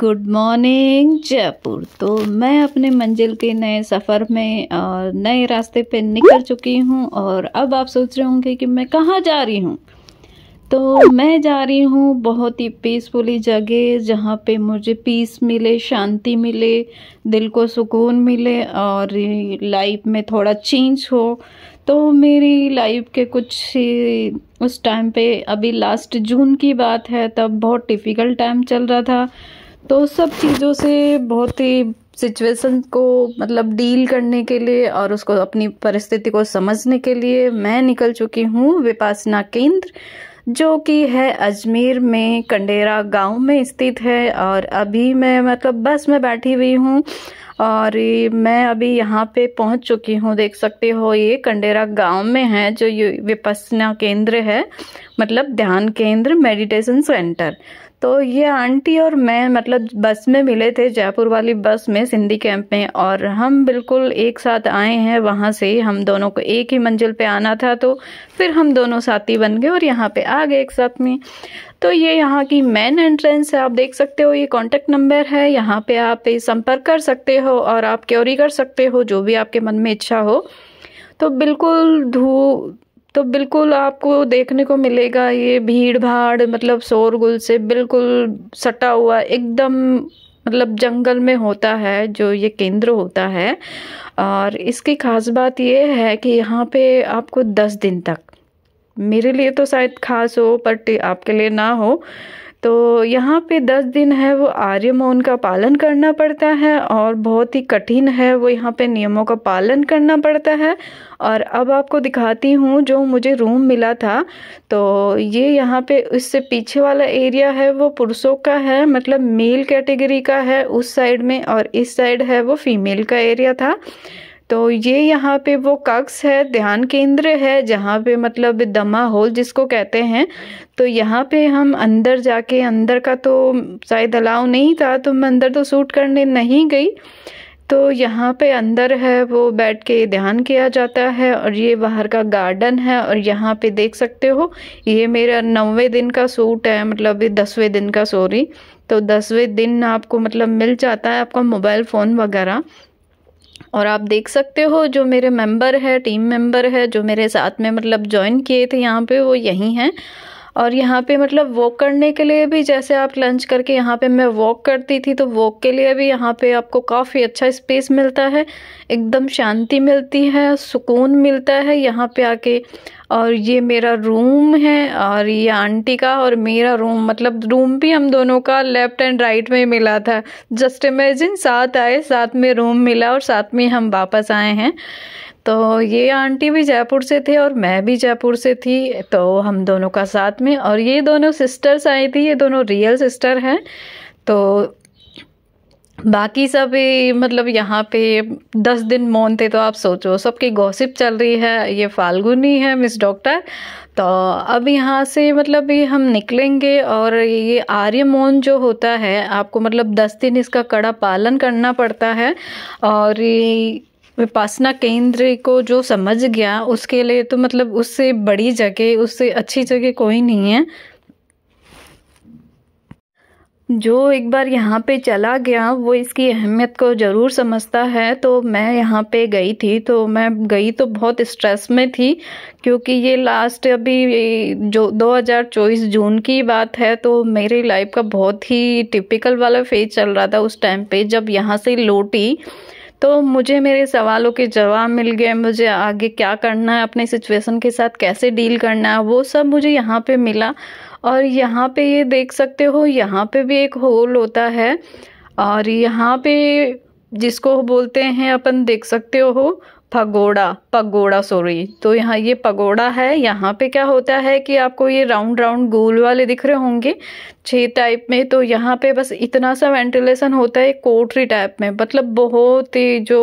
good morning Jaipur तो मैं अपने मंजिल के नए सफ़र में और नए रास्ते पे निकल चुकी हूँ और अब आप सोच रहे होंगे कि मैं कहाँ जा रही हूँ तो मैं जा रही हूँ बहुत ही पीसफुली जगह जहाँ पे मुझे पीस मिले शांति मिले दिल को सुकून मिले और लाइफ में थोड़ा चेंज हो तो मेरी लाइफ के कुछ उस टाइम पे अभी लास्ट जून की बात है तब बहुत डिफ़िकल्ट टाइम चल रहा था तो सब चीज़ों से बहुत ही सिचुएशन को मतलब डील करने के लिए और उसको अपनी परिस्थिति को समझने के लिए मैं निकल चुकी हूँ विपासना केंद्र जो कि है अजमेर में कंडेरा गांव में स्थित है और अभी मैं मतलब बस में बैठी हुई हूँ और मैं अभी यहाँ पे पहुँच चुकी हूँ देख सकते हो ये कंडेरा गांव में है जो विपसना केंद्र है मतलब ध्यान केंद्र मेडिटेशन सेंटर तो ये आंटी और मैं मतलब बस में मिले थे जयपुर वाली बस में सिंधी कैंप में और हम बिल्कुल एक साथ आए हैं वहाँ से हम दोनों को एक ही मंजिल पे आना था तो फिर हम दोनों साथी बन गए और यहाँ पे आ गए एक साथ में तो ये यहाँ की मेन एंट्रेंस है आप देख सकते हो ये कॉन्टेक्ट नंबर है यहाँ पे आप संपर्क कर सकते हो और आप क्योरी कर सकते हो जो भी आपके मन में इच्छा हो तो बिल्कुल धू तो बिल्कुल आपको देखने को मिलेगा ये भीड़ भाड़ मतलब शोरगुल से बिल्कुल सटा हुआ एकदम मतलब जंगल में होता है जो ये केंद्र होता है और इसकी खास बात ये है कि यहाँ पे आपको दस दिन तक मेरे लिए तो शायद खास हो बट आपके लिए ना हो तो यहाँ पे दस दिन है वो आर्य मौन का पालन करना पड़ता है और बहुत ही कठिन है वो यहाँ पे नियमों का पालन करना पड़ता है और अब आपको दिखाती हूँ जो मुझे रूम मिला था तो ये यहाँ पे उससे पीछे वाला एरिया है वो पुरुषों का है मतलब मेल कैटेगरी का है उस साइड में और इस साइड है वो फीमेल का एरिया था तो ये यहाँ पे वो कक्ष है ध्यान केंद्र है जहाँ पे मतलब दमा होल जिसको कहते हैं तो यहाँ पे हम अंदर जाके अंदर का तो शायद अलाव नहीं था तो मैं अंदर तो सूट करने नहीं गई तो यहाँ पे अंदर है वो बैठ के ध्यान किया जाता है और ये बाहर का गार्डन है और यहाँ पे देख सकते हो ये मेरा नौवे दिन का सूट है मतलब दसवें दिन का सॉरी तो दसवें दिन आपको मतलब मिल जाता है आपका मोबाइल फ़ोन वगैरह और आप देख सकते हो जो मेरे मेंबर है टीम मेंबर है जो मेरे साथ में मतलब ज्वाइन किए थे यहाँ पे वो यहीं हैं और यहाँ पे मतलब वॉक करने के लिए भी जैसे आप लंच करके यहाँ पे मैं वॉक करती थी तो वॉक के लिए भी यहाँ पे आपको काफ़ी अच्छा स्पेस मिलता है एकदम शांति मिलती है सुकून मिलता है यहाँ पे आके और ये मेरा रूम है और ये आंटी का और मेरा रूम मतलब रूम भी हम दोनों का लेफ्ट एंड राइट में मिला था जस्ट इमेजिन साथ आए साथ में रूम मिला और साथ में हम वापस आए हैं तो ये आंटी भी जयपुर से थे और मैं भी जयपुर से थी तो हम दोनों का साथ में और ये दोनों सिस्टर्स आई थी ये दोनों रियल सिस्टर हैं तो बाकी सब मतलब यहाँ पे दस दिन मौन थे तो आप सोचो सबकी गॉसिप चल रही है ये फाल्गुनी है मिस डॉक्टर तो अब यहाँ से मतलब ये हम निकलेंगे और ये आर्य मौन जो होता है आपको मतलब दस दिन इसका कड़ा पालन करना पड़ता है और विपासना केंद्र को जो समझ गया उसके लिए तो मतलब उससे बड़ी जगह उससे अच्छी जगह कोई नहीं है जो एक बार यहाँ पे चला गया वो इसकी अहमियत को ज़रूर समझता है तो मैं यहाँ पे गई थी तो मैं गई तो बहुत स्ट्रेस में थी क्योंकि ये लास्ट अभी जो 2024 जून की बात है तो मेरी लाइफ का बहुत ही टिपिकल वाला फेज चल रहा था उस टाइम पे जब यहाँ से लौटी तो मुझे मेरे सवालों के जवाब मिल गए मुझे आगे क्या करना है अपने सिचुएशन के साथ कैसे डील करना है वो सब मुझे यहाँ पर मिला और यहाँ पे ये देख सकते हो यहाँ पे भी एक होल होता है और यहाँ पे जिसको बोलते हैं अपन देख सकते हो पगोड़ा पगोड़ा सॉरी तो यहाँ ये पगोड़ा है यहाँ पे क्या होता है कि आपको ये राउंड राउंड गोल वाले दिख रहे होंगे छह टाइप में तो यहाँ पे बस इतना सा वेंटिलेशन होता है कोटरी टाइप में मतलब बहुत ही जो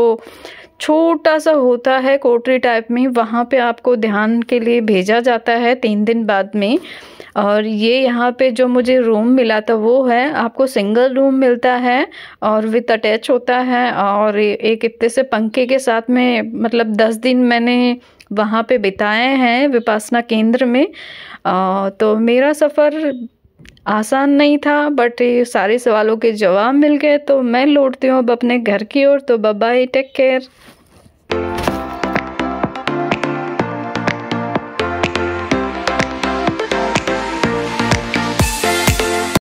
छोटा सा होता है कोटरी टाइप में वहाँ पे आपको ध्यान के लिए भेजा जाता है तीन दिन बाद में और ये यहाँ पे जो मुझे रूम मिला था वो है आपको सिंगल रूम मिलता है और विथ अटैच होता है और एक इतने से पंखे के साथ में मतलब दस दिन मैंने वहाँ पे बिताए हैं विपासना केंद्र में आ, तो मेरा सफ़र आसान नहीं था बट सारे सवालों के जवाब मिल गए तो मैं लौटती हूँ अब अपने घर की ओर तो बाय टेक केयर